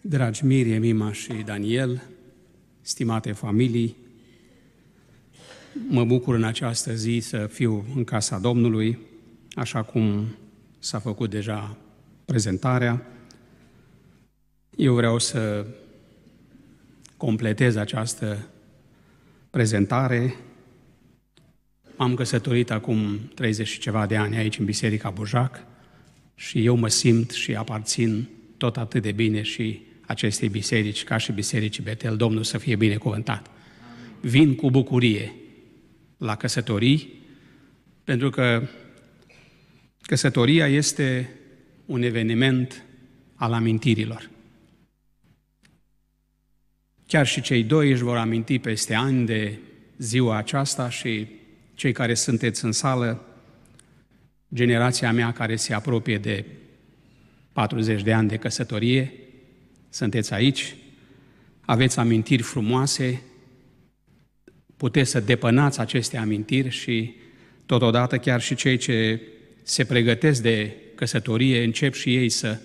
Dragi Mirie, Mima și Daniel, stimate familii, mă bucur în această zi să fiu în casa Domnului, așa cum s-a făcut deja prezentarea. Eu vreau să completez această prezentare. am căsătorit acum 30 și ceva de ani aici în Biserica Bujac și eu mă simt și aparțin tot atât de bine și acestei biserici, ca și bisericii Betel, Domnul să fie binecuvântat. Vin cu bucurie la căsătorii, pentru că căsătoria este un eveniment al amintirilor. Chiar și cei doi își vor aminti peste ani de ziua aceasta și cei care sunteți în sală, generația mea care se apropie de 40 de ani de căsătorie, sunteți aici, aveți amintiri frumoase, puteți să depănați aceste amintiri și totodată chiar și cei ce se pregătesc de căsătorie încep și ei să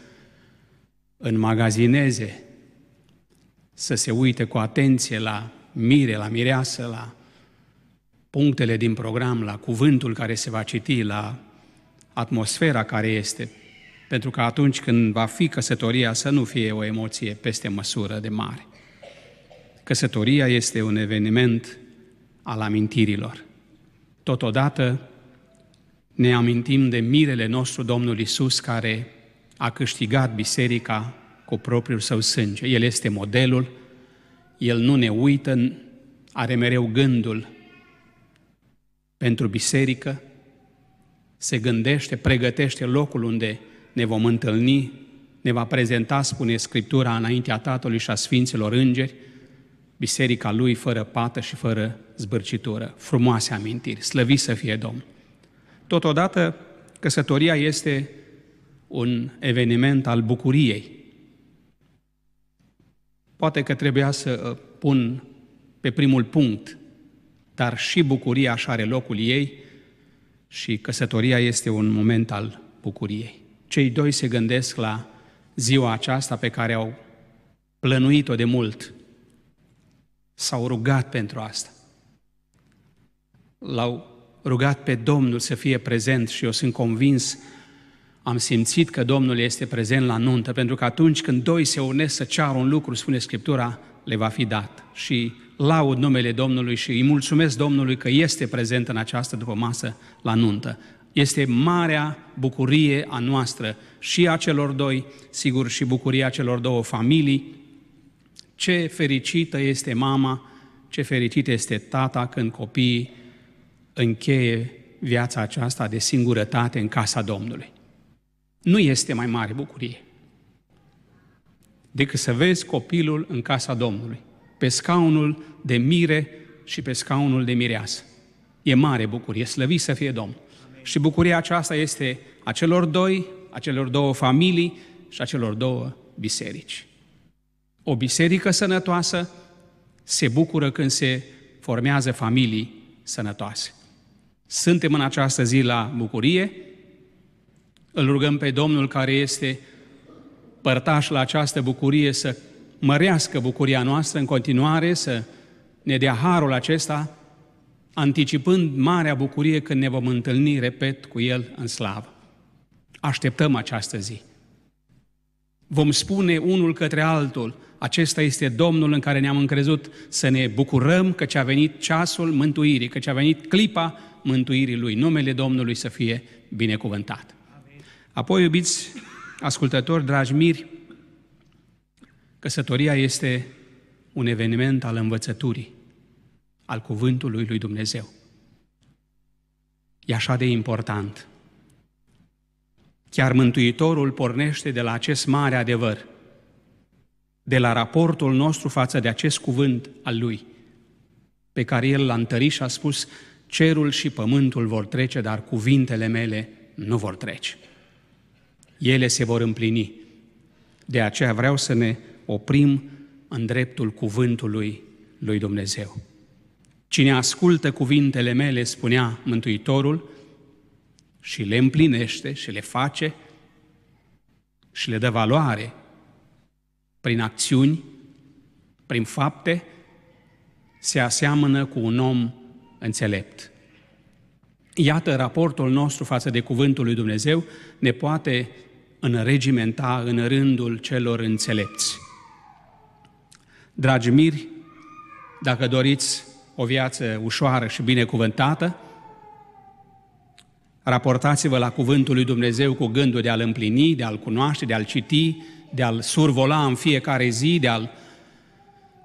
înmagazineze, să se uite cu atenție la mire, la mireasă, la punctele din program, la cuvântul care se va citi, la atmosfera care este pentru că atunci când va fi căsătoria să nu fie o emoție peste măsură de mare. Căsătoria este un eveniment al amintirilor. Totodată ne amintim de mirele nostru Domnul Isus care a câștigat biserica cu propriul său sânge. El este modelul, el nu ne uită, are mereu gândul pentru biserică, se gândește, pregătește locul unde ne vom întâlni, ne va prezenta, spune Scriptura, înaintea Tatălui și a Sfinților Îngeri, biserica lui fără pată și fără zbârcitură. Frumoase amintiri, slăvi să fie Domn. Totodată, căsătoria este un eveniment al bucuriei. Poate că trebuia să uh, pun pe primul punct, dar și bucuria așa are locul ei și căsătoria este un moment al bucuriei cei doi se gândesc la ziua aceasta pe care au plănuit-o de mult. S-au rugat pentru asta. L-au rugat pe Domnul să fie prezent și eu sunt convins, am simțit că Domnul este prezent la nuntă, pentru că atunci când doi se unesc să ceară un lucru, spune Scriptura, le va fi dat. Și laud numele Domnului și îi mulțumesc Domnului că este prezent în această după masă la nuntă este marea bucurie a noastră și a celor doi, sigur, și bucuria celor două familii. Ce fericită este mama, ce fericit este tata când copiii încheie viața aceasta de singurătate în casa Domnului. Nu este mai mare bucurie decât să vezi copilul în casa Domnului, pe scaunul de mire și pe scaunul de mireasă. E mare bucurie, slăvit să fie Domnul. Și bucuria aceasta este a celor doi, a celor două familii și a celor două biserici. O biserică sănătoasă se bucură când se formează familii sănătoase. Suntem în această zi la bucurie, îl rugăm pe Domnul care este părtaș la această bucurie să mărească bucuria noastră în continuare, să ne dea harul acesta anticipând marea bucurie când ne vom întâlni, repet, cu El în slavă. Așteptăm această zi. Vom spune unul către altul, acesta este Domnul în care ne-am încrezut, să ne bucurăm că a venit ceasul mântuirii, că a venit clipa mântuirii Lui. Numele Domnului să fie binecuvântat. Apoi, iubiți ascultători, dragi miri, căsătoria este un eveniment al învățăturii al cuvântului lui Dumnezeu. E așa de important. Chiar Mântuitorul pornește de la acest mare adevăr, de la raportul nostru față de acest cuvânt al lui, pe care el l-a întărit și a spus, cerul și pământul vor trece, dar cuvintele mele nu vor trece. Ele se vor împlini. De aceea vreau să ne oprim în dreptul cuvântului lui Dumnezeu. Cine ascultă cuvintele mele, spunea Mântuitorul, și le împlinește și le face și le dă valoare prin acțiuni, prin fapte, se aseamănă cu un om înțelept. Iată, raportul nostru față de Cuvântul lui Dumnezeu ne poate înregimenta în rândul celor înțelepți. Dragi miri, dacă doriți o viață ușoară și binecuvântată, raportați-vă la Cuvântul lui Dumnezeu cu gândul de a-L împlini, de a-L cunoaște, de a-L citi, de a-L survola în fiecare zi, de a-L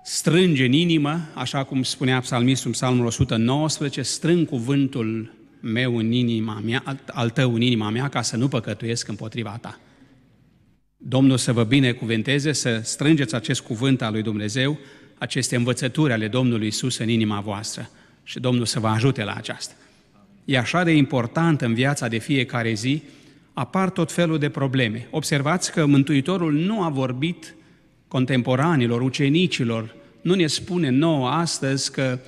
strânge în inimă, așa cum spunea psalmistul psalmul 119, strâng cuvântul meu în inima mea, al tău în inima mea, ca să nu păcătuiesc împotriva ta. Domnul să vă binecuvânteze, să strângeți acest cuvânt al lui Dumnezeu aceste învățături ale Domnului Isus în inima voastră și Domnul să vă ajute la aceasta. E așa de important în viața de fiecare zi, apar tot felul de probleme. Observați că Mântuitorul nu a vorbit contemporanilor, ucenicilor, nu ne spune nouă astăzi că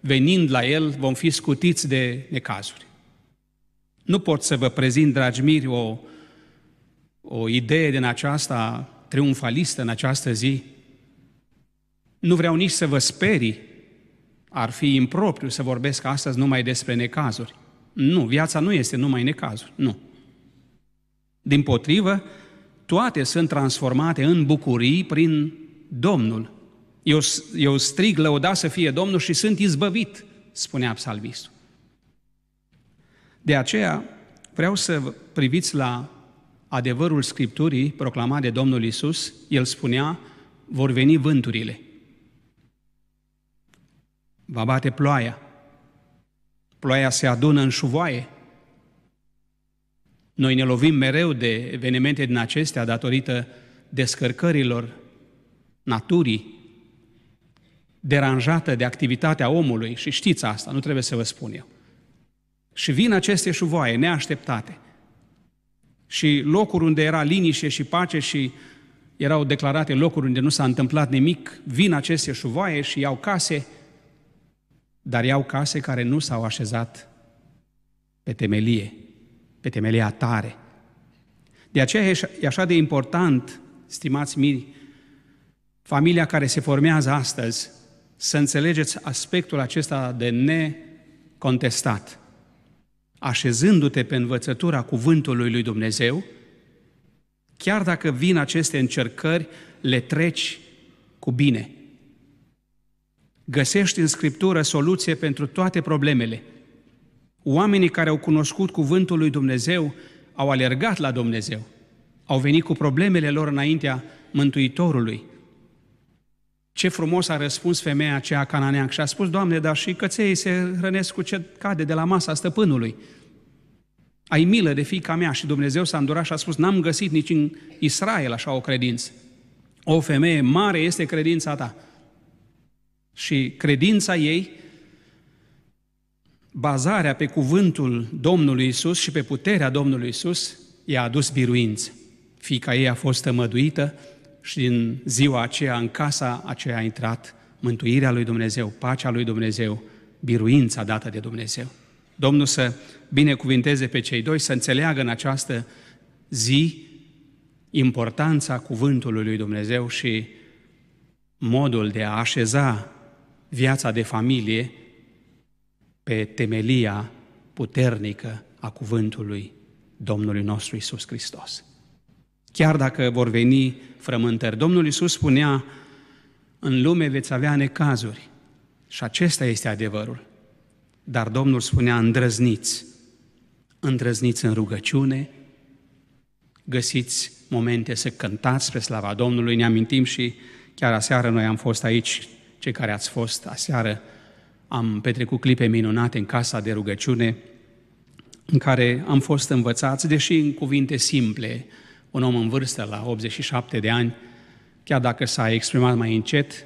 venind la el vom fi scutiți de necazuri. Nu pot să vă prezint, dragi miri, o, o idee din aceasta triumfalistă în această zi, nu vreau nici să vă sperii, ar fi impropriu să vorbesc astăzi numai despre necazuri. Nu, viața nu este numai necazuri, nu. Din potrivă, toate sunt transformate în bucurii prin Domnul. Eu, eu strig lăuda să fie Domnul și sunt izbăvit, spunea psalmistul. De aceea, vreau să priviți la adevărul Scripturii proclamat de Domnul Isus. El spunea, vor veni vânturile va bate ploaia. Ploaia se adună în șuvoaie. Noi ne lovim mereu de evenimente din acestea datorită descărcărilor naturii deranjată de activitatea omului și știți asta, nu trebuie să vă spun eu. Și vin aceste șuvoaie neașteptate. Și locuri unde era liniște și pace și erau declarate locuri unde nu s-a întâmplat nimic, vin aceste șuvoaie și iau case, dar iau case care nu s-au așezat pe temelie, pe temelia tare. De aceea e așa de important, stimați miri, familia care se formează astăzi, să înțelegeți aspectul acesta de necontestat. Așezându-te pe învățătura cuvântului lui Dumnezeu, chiar dacă vin aceste încercări, le treci cu bine – Găsești în Scriptură soluție pentru toate problemele. Oamenii care au cunoscut cuvântul lui Dumnezeu au alergat la Dumnezeu. Au venit cu problemele lor înaintea Mântuitorului. Ce frumos a răspuns femeia aceea cananeancă și a spus, Doamne, dar și căței se hrănesc cu ce cade de la masa stăpânului. Ai milă de fica mea și Dumnezeu s-a îndurat și a spus, n-am găsit nici în Israel așa o credință. O femeie, mare este credința ta și credința ei, bazarea pe cuvântul Domnului Isus și pe puterea Domnului Isus, i-a adus biruință. Fica ei a fost tămăduită și din ziua aceea, în casa aceea a intrat mântuirea lui Dumnezeu, pacea lui Dumnezeu, biruința dată de Dumnezeu. Domnul să binecuvinteze pe cei doi, să înțeleagă în această zi importanța cuvântului lui Dumnezeu și modul de a așeza viața de familie pe temelia puternică a cuvântului Domnului nostru Isus Hristos. Chiar dacă vor veni frământări, Domnul Isus spunea, în lume veți avea necazuri și acesta este adevărul. Dar Domnul spunea, îndrăzniți, îndrăzniți în rugăciune, găsiți momente să cântați pe slava Domnului. Ne amintim și chiar aseară noi am fost aici cei care ați fost aseară, am petrecut clipe minunate în casa de rugăciune, în care am fost învățați, deși în cuvinte simple, un om în vârstă la 87 de ani, chiar dacă s-a exprimat mai încet,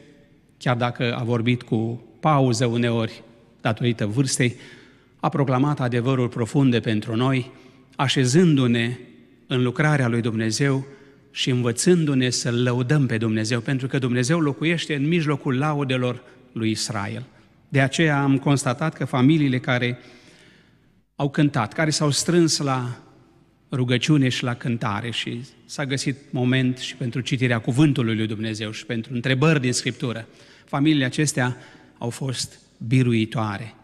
chiar dacă a vorbit cu pauză uneori datorită vârstei, a proclamat adevărul profunde pentru noi, așezându-ne în lucrarea lui Dumnezeu, și învățându-ne să lăudăm pe Dumnezeu, pentru că Dumnezeu locuiește în mijlocul laudelor lui Israel. De aceea am constatat că familiile care au cântat, care s-au strâns la rugăciune și la cântare și s-a găsit moment și pentru citirea cuvântului lui Dumnezeu și pentru întrebări din Scriptură. Familiile acestea au fost biruitoare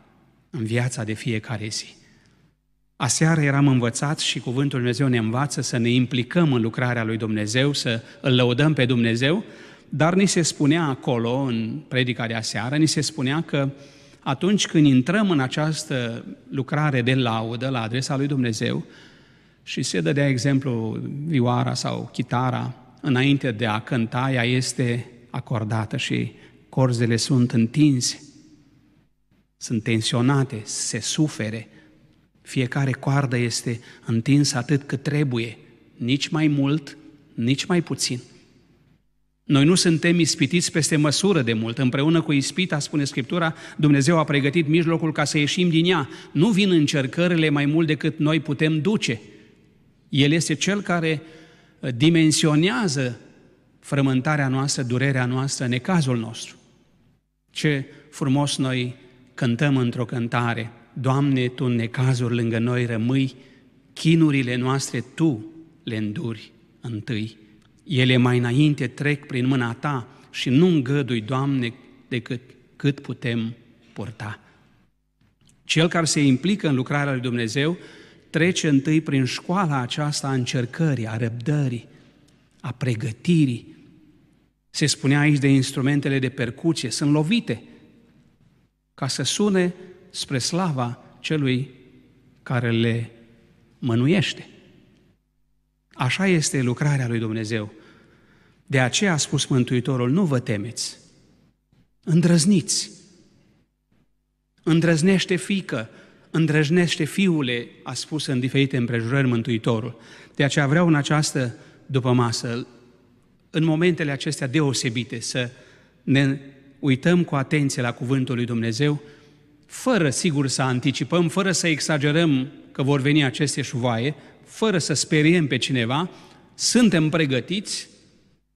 în viața de fiecare zi. Aseară eram învățați și Cuvântul Dumnezeu ne învață să ne implicăm în lucrarea Lui Dumnezeu, să îl lăudăm pe Dumnezeu, dar ni se spunea acolo, în predica de aseară, ni se spunea că atunci când intrăm în această lucrare de laudă la adresa Lui Dumnezeu, și se dă de exemplu vioara sau chitara, înainte de a cânta, ea este acordată și corzele sunt întinse, sunt tensionate, se sufere, fiecare coardă este întinsă atât cât trebuie, nici mai mult, nici mai puțin. Noi nu suntem ispitiți peste măsură de mult. Împreună cu ispita, spune Scriptura, Dumnezeu a pregătit mijlocul ca să ieșim din ea. Nu vin încercările mai mult decât noi putem duce. El este cel care dimensionează frământarea noastră, durerea noastră, necazul nostru. Ce frumos noi cântăm într-o cântare – Doamne, Tu în necazuri lângă noi rămâi, chinurile noastre Tu le înduri întâi. Ele mai înainte trec prin mâna Ta și nu îngădui, Doamne, decât cât putem purta. Cel care se implică în lucrarea lui Dumnezeu trece întâi prin școala aceasta a încercării, a răbdării, a pregătirii. Se spunea aici de instrumentele de percuție, sunt lovite ca să sune spre slava celui care le mânuiește. Așa este lucrarea lui Dumnezeu. De aceea a spus Mântuitorul, nu vă temeți, îndrăzniți. Îndrăznește fică, îndrăznește fiule, a spus în diferite împrejurări Mântuitorul. De aceea vreau în această după masă, în momentele acestea deosebite, să ne uităm cu atenție la cuvântul lui Dumnezeu fără sigur să anticipăm, fără să exagerăm că vor veni aceste șuvaie, fără să speriem pe cineva, suntem pregătiți,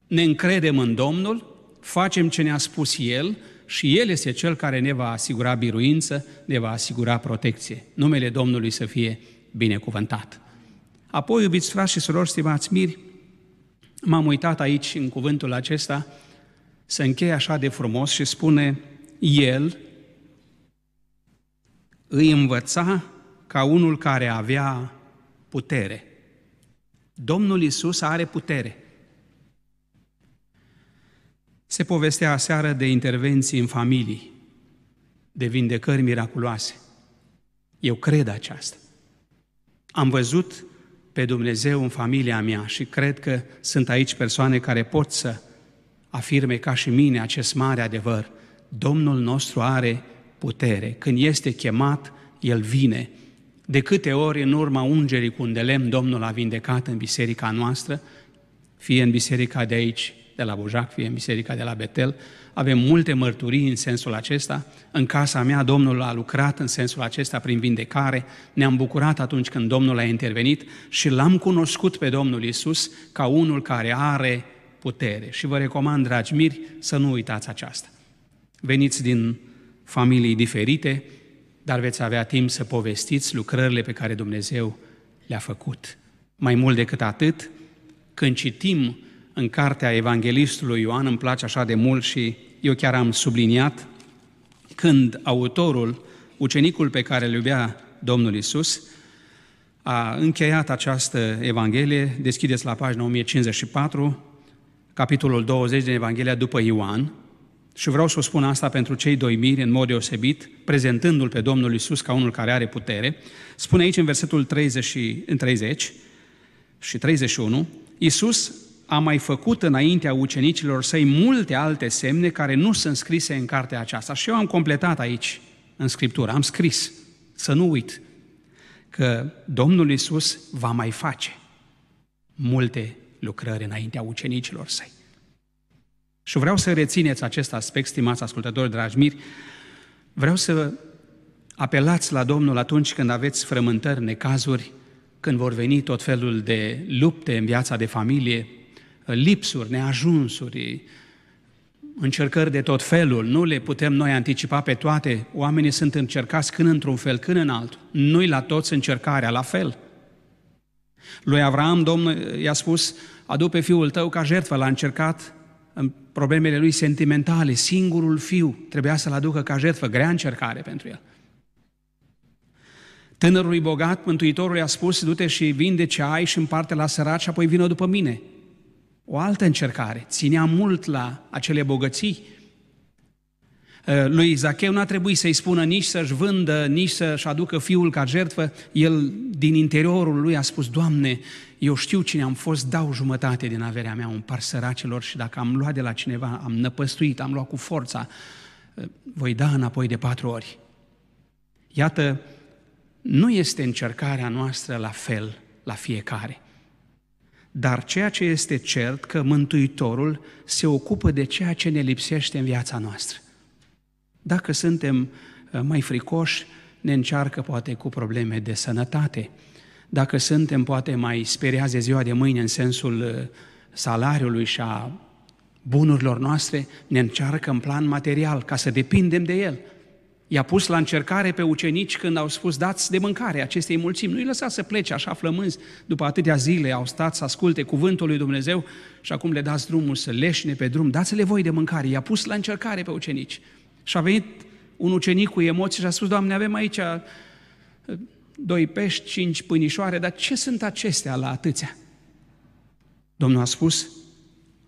ne încredem în Domnul, facem ce ne-a spus El și El este Cel care ne va asigura biruință, ne va asigura protecție. Numele Domnului să fie binecuvântat. Apoi, iubiți frați și surori, stimați miri, m-am uitat aici în cuvântul acesta, se încheie așa de frumos și spune, El, îi învăța ca unul care avea putere. Domnul Isus are putere. Se povestea aseară de intervenții în familii, de vindecări miraculoase. Eu cred aceasta. Am văzut pe Dumnezeu în familia mea și cred că sunt aici persoane care pot să afirme ca și mine acest mare adevăr. Domnul nostru are putere. Când este chemat, el vine. De câte ori în urma ungerii cu un de lemn Domnul a vindecat în biserica noastră, fie în biserica de aici, de la Bujac, fie în biserica de la Betel, avem multe mărturii în sensul acesta. În casa mea Domnul a lucrat în sensul acesta prin vindecare. Ne-am bucurat atunci când Domnul a intervenit și l-am cunoscut pe Domnul Isus ca unul care are putere. Și vă recomand, dragi miri, să nu uitați aceasta. Veniți din familii diferite, dar veți avea timp să povestiți lucrările pe care Dumnezeu le-a făcut. Mai mult decât atât, când citim în cartea Evanghelistului Ioan, îmi place așa de mult și eu chiar am subliniat, când autorul, ucenicul pe care îl iubea Domnul Isus, a încheiat această Evanghelie, deschideți la pagina 1054, capitolul 20 din Evanghelia după Ioan, și vreau să o spun asta pentru cei doi miri în mod deosebit, prezentându-L pe Domnul Isus ca unul care are putere. Spune aici în versetul 30, în 30 și 31, Iisus a mai făcut înaintea ucenicilor săi multe alte semne care nu sunt scrise în cartea aceasta. Și eu am completat aici, în Scriptură, am scris, să nu uit, că Domnul Isus va mai face multe lucrări înaintea ucenicilor săi. Și vreau să rețineți acest aspect, stimați ascultători dragi miri, vreau să apelați la Domnul atunci când aveți frământări, necazuri, când vor veni tot felul de lupte în viața de familie, lipsuri, neajunsuri, încercări de tot felul, nu le putem noi anticipa pe toate. Oamenii sunt încercați când într-un fel, când în altul. Nu-i la toți încercarea la fel. Lui Avram, Domnul i-a spus, adu pe fiul tău ca jertfă, l-a încercat problemele lui sentimentale, singurul fiu trebuia să-l aducă ca jertfă, grea încercare pentru el. Tânărului bogat, Mântuitorul i-a spus, du-te și vinde ce ai și împarte la săraci, apoi vină după mine. O altă încercare, ținea mult la acele bogății. Ă, lui Zacheu nu a trebuit să-i spună nici să-și vândă, nici să-și aducă fiul ca jertfă. El, din interiorul lui, a spus, Doamne, eu știu cine am fost, dau jumătate din averea mea, un par săracilor și dacă am luat de la cineva, am năpăstuit, am luat cu forța, eh, voi da înapoi de patru ori. Iată, nu este încercarea noastră la fel la fiecare. Dar ceea ce este cert că Mântuitorul se ocupă de ceea ce ne lipsește în viața noastră. Dacă suntem eh, mai fricoși, ne încearcă poate cu probleme de sănătate, dacă suntem, poate mai speriați de ziua de mâine în sensul uh, salariului și a bunurilor noastre, ne încearcă în plan material, ca să depindem de el. I-a pus la încercare pe ucenici când au spus, dați de mâncare acestei mulțimi. Nu-i lăsa să plece așa flămânzi. După atâtea zile au stat să asculte cuvântul lui Dumnezeu și acum le dați drumul să leșne pe drum. Dați-le voi de mâncare. I-a pus la încercare pe ucenici. Și a venit un ucenic cu emoții și a spus, Doamne, avem aici uh, doi pești, cinci pânișoare, dar ce sunt acestea la atâția? Domnul a spus,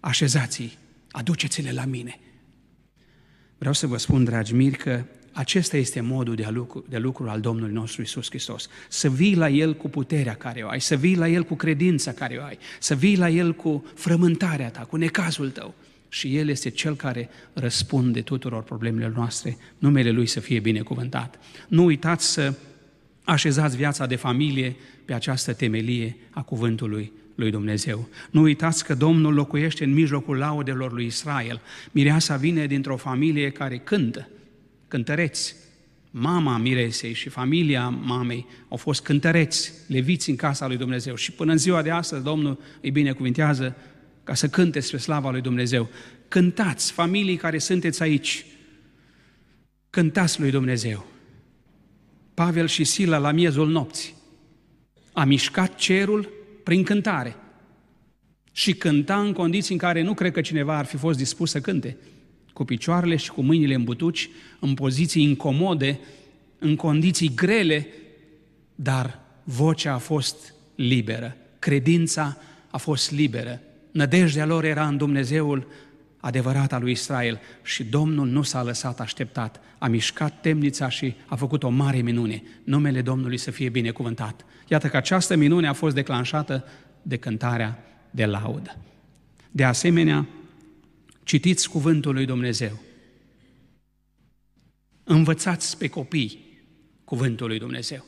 așezați-i, aduceți-le la mine. Vreau să vă spun, dragi miri, că acesta este modul de, lucru, de lucru al Domnului nostru Isus Hristos. Să vii la El cu puterea care o ai, să vii la El cu credința care o ai, să vii la El cu frământarea ta, cu necazul tău. Și El este Cel care răspunde tuturor problemele noastre. Numele Lui să fie binecuvântat. Nu uitați să Așezați viața de familie pe această temelie a cuvântului lui Dumnezeu. Nu uitați că Domnul locuiește în mijlocul laudelor lui Israel. Mireasa vine dintr-o familie care cântă, cântăreți. Mama Miresei și familia mamei au fost cântăreți, leviți în casa lui Dumnezeu. Și până în ziua de astăzi, Domnul îi binecuvintează ca să cânte spre slava lui Dumnezeu. Cântați, familii care sunteți aici, cântați lui Dumnezeu. Pavel și Sila la miezul nopții. A mișcat cerul prin cântare. Și cânta în condiții în care nu cred că cineva ar fi fost dispus să cânte. Cu picioarele și cu mâinile în butuci, în poziții incomode, în condiții grele, dar vocea a fost liberă, credința a fost liberă, nădejdea lor era în Dumnezeul adevărat al lui Israel și Domnul nu s-a lăsat așteptat, a mișcat temnița și a făcut o mare minune. Numele Domnului să fie binecuvântat. Iată că această minune a fost declanșată de cântarea de laudă. De asemenea, citiți cuvântul lui Dumnezeu. Învățați pe copii cuvântul lui Dumnezeu.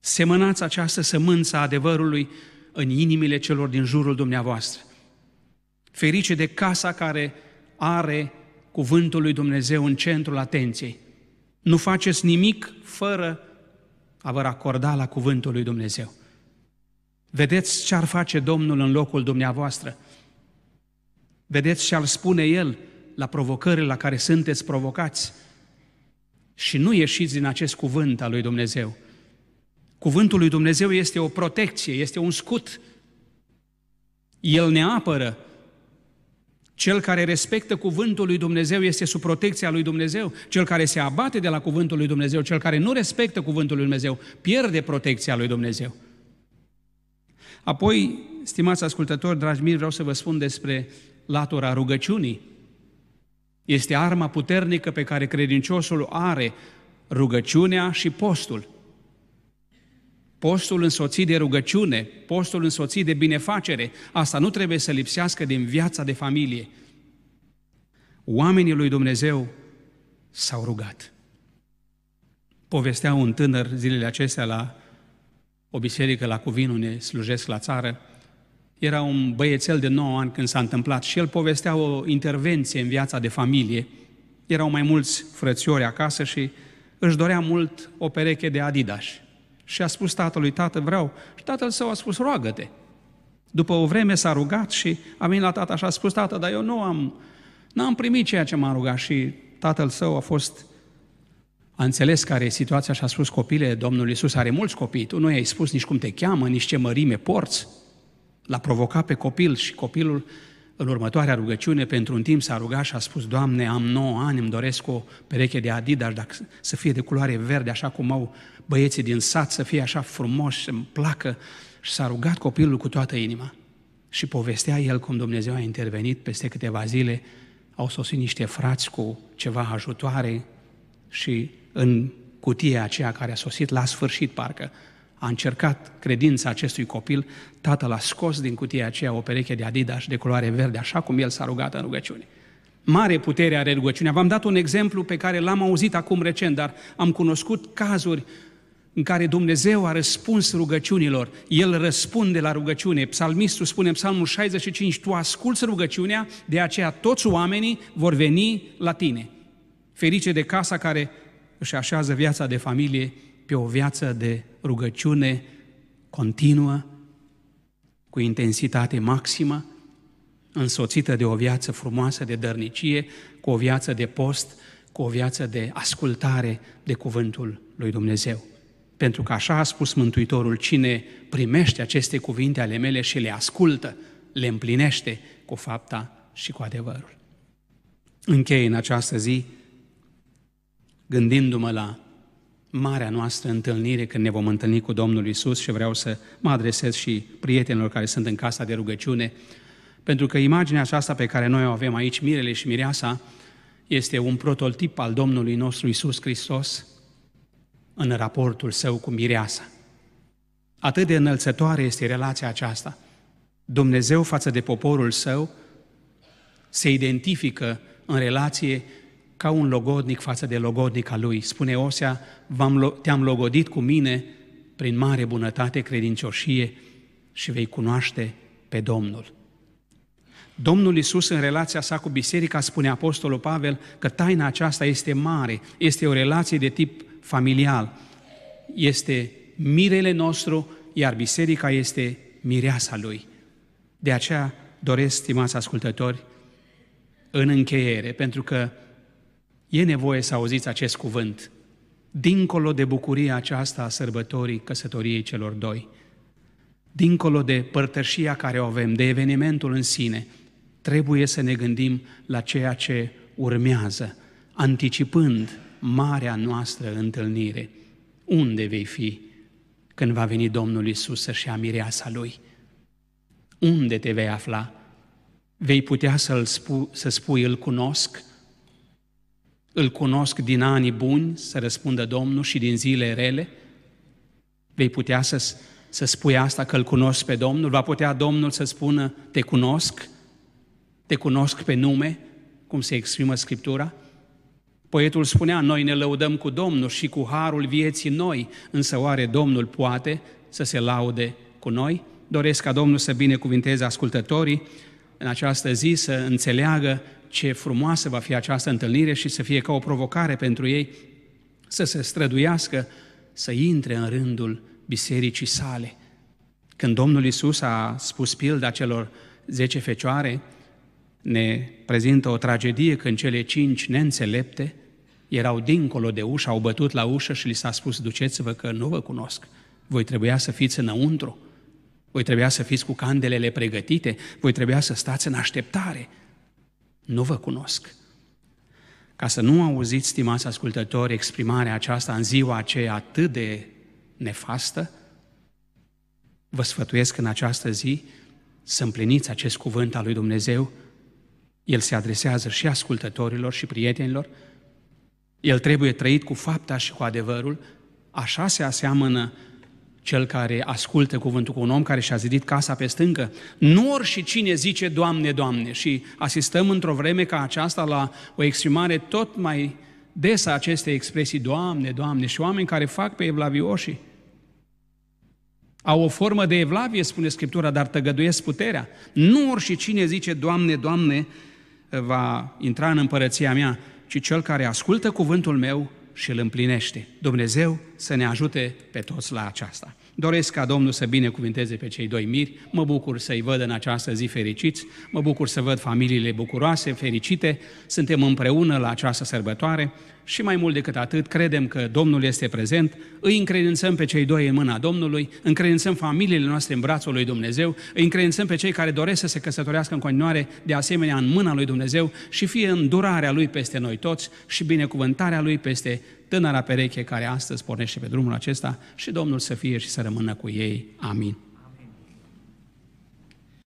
Semănați această sămânță a adevărului în inimile celor din jurul dumneavoastră ferice de casa care are cuvântul lui Dumnezeu în centrul atenției. Nu faceți nimic fără a vă acorda la cuvântul lui Dumnezeu. Vedeți ce ar face Domnul în locul dumneavoastră. Vedeți ce ar spune El la provocările la care sunteți provocați. Și nu ieșiți din acest cuvânt al lui Dumnezeu. Cuvântul lui Dumnezeu este o protecție, este un scut. El ne apără cel care respectă cuvântul lui Dumnezeu este sub protecția lui Dumnezeu. Cel care se abate de la cuvântul lui Dumnezeu, cel care nu respectă cuvântul lui Dumnezeu, pierde protecția lui Dumnezeu. Apoi, stimați ascultători, dragi mii, vreau să vă spun despre latura rugăciunii. Este arma puternică pe care credinciosul o are, rugăciunea și postul. Postul însoțit de rugăciune, postul însoțit de binefacere, asta nu trebuie să lipsească din viața de familie. Oamenii lui Dumnezeu s-au rugat. Povestea un tânăr zilele acestea la o biserică la Cuvin, unde slujesc la țară, era un băiețel de 9 ani când s-a întâmplat și el povestea o intervenție în viața de familie. Erau mai mulți frățiori acasă și își dorea mult o pereche de Adidas. Și a spus tatălui, tată, vreau. Și tatăl său a spus, roagă-te. După o vreme s-a rugat și a venit la tată și a spus, tată, dar eu nu am, n-am primit ceea ce m-am rugat. Și tatăl său a fost, a înțeles care e situația și a spus, copile, Domnul Iisus are mulți copii, tu nu i-ai spus nici cum te cheamă, nici ce mărime porți. L-a provocat pe copil și copilul în următoarea rugăciune, pentru un timp s-a rugat și a spus, Doamne, am 9 ani, îmi doresc o pereche de Adidas, dacă să fie de culoare verde, așa cum au băieții din sat, să fie așa frumos, să-mi placă. Și s-a rugat copilul cu toată inima. Și povestea el cum Dumnezeu a intervenit peste câteva zile, au sosit niște frați cu ceva ajutoare și în cutia aceea care a sosit la sfârșit, parcă, a încercat credința acestui copil, tatăl a scos din cutia aceea o pereche de adidas de culoare verde, așa cum el s-a rugat în rugăciune. Mare putere are rugăciunea. V-am dat un exemplu pe care l-am auzit acum recent, dar am cunoscut cazuri în care Dumnezeu a răspuns rugăciunilor. El răspunde la rugăciune. Psalmistul spune în Psalmul 65, Tu asculți rugăciunea, de aceea toți oamenii vor veni la tine. Ferice de casa care își așează viața de familie pe o viață de rugăciune continuă, cu intensitate maximă, însoțită de o viață frumoasă de dărnicie, cu o viață de post, cu o viață de ascultare de cuvântul lui Dumnezeu. Pentru că așa a spus Mântuitorul, cine primește aceste cuvinte ale mele și le ascultă, le împlinește cu fapta și cu adevărul. Închei în această zi gândindu-mă la marea noastră întâlnire când ne vom întâlni cu Domnul Isus și vreau să mă adresez și prietenilor care sunt în casa de rugăciune, pentru că imaginea aceasta pe care noi o avem aici, mirele și mireasa, este un prototip al Domnului nostru Isus Hristos în raportul său cu mireasa. Atât de înălțătoare este relația aceasta. Dumnezeu față de poporul său se identifică în relație ca un logodnic față de logodnica lui. Spune Osea, v-am, te-am logodit cu mine prin mare bunătate, credincioșie și vei cunoaște pe Domnul. Domnul Isus în relația sa cu biserica spune apostolul Pavel că taina aceasta este mare, este o relație de tip familial. Este mirele nostru, iar biserica este mireasa lui. De aceea doresc, stimați ascultători, în încheiere, pentru că E nevoie să auziți acest cuvânt, dincolo de bucuria aceasta a sărbătorii căsătoriei celor doi, dincolo de părtășia care o avem, de evenimentul în sine, trebuie să ne gândim la ceea ce urmează, anticipând marea noastră întâlnire. Unde vei fi când va veni Domnul Isus să-și ia mireasa Lui? Unde te vei afla? Vei putea să-l spu- să spui, îl cunosc? Îl cunosc din ani buni, să răspundă Domnul, și din zile rele? Vei putea să, să spui asta, că îl cunosc pe Domnul? Va putea Domnul să spună, te cunosc? Te cunosc pe nume? Cum se exprimă Scriptura? Poetul spunea, noi ne lăudăm cu Domnul și cu harul vieții noi, însă oare Domnul poate să se laude cu noi? Doresc ca Domnul să binecuvinteze ascultătorii în această zi, să înțeleagă ce frumoasă va fi această întâlnire și să fie ca o provocare pentru ei să se străduiască să intre în rândul bisericii sale. Când Domnul Isus a spus pilda celor zece fecioare, ne prezintă o tragedie când cele cinci neînțelepte erau dincolo de ușă, au bătut la ușă și li s-a spus, duceți-vă că nu vă cunosc, voi trebuia să fiți înăuntru, voi trebuia să fiți cu candelele pregătite, voi trebuia să stați în așteptare – nu vă cunosc. Ca să nu auziți, stimați ascultători, exprimarea aceasta în ziua aceea atât de nefastă, vă sfătuiesc în această zi să împliniți acest cuvânt al lui Dumnezeu. El se adresează și ascultătorilor și prietenilor. El trebuie trăit cu fapta și cu adevărul. Așa se aseamănă cel care ascultă cuvântul cu un om care și-a zidit casa pe stâncă. Nu și cine zice, Doamne, Doamne. Și asistăm într-o vreme ca aceasta la o exprimare tot mai des a acestei expresii, Doamne, Doamne, și oameni care fac pe evlavioșii. Au o formă de evlavie, spune Scriptura, dar tăgăduiesc puterea. Nu și cine zice, Doamne, Doamne, va intra în împărăția mea, ci cel care ascultă cuvântul meu și îl împlinește. Dumnezeu să ne ajute pe toți la aceasta. Doresc ca Domnul să binecuvinteze pe cei doi miri, mă bucur să-i văd în această zi fericiți, mă bucur să văd familiile bucuroase, fericite, suntem împreună la această sărbătoare și mai mult decât atât, credem că Domnul este prezent, îi încredințăm pe cei doi în mâna Domnului, încredințăm familiile noastre în brațul lui Dumnezeu, îi încredințăm pe cei care doresc să se căsătorească în continuare, de asemenea, în mâna lui Dumnezeu și fie îndurarea lui peste noi toți și binecuvântarea lui peste tânăra pereche care astăzi pornește pe drumul acesta și Domnul să fie și să rămână cu ei. Amin.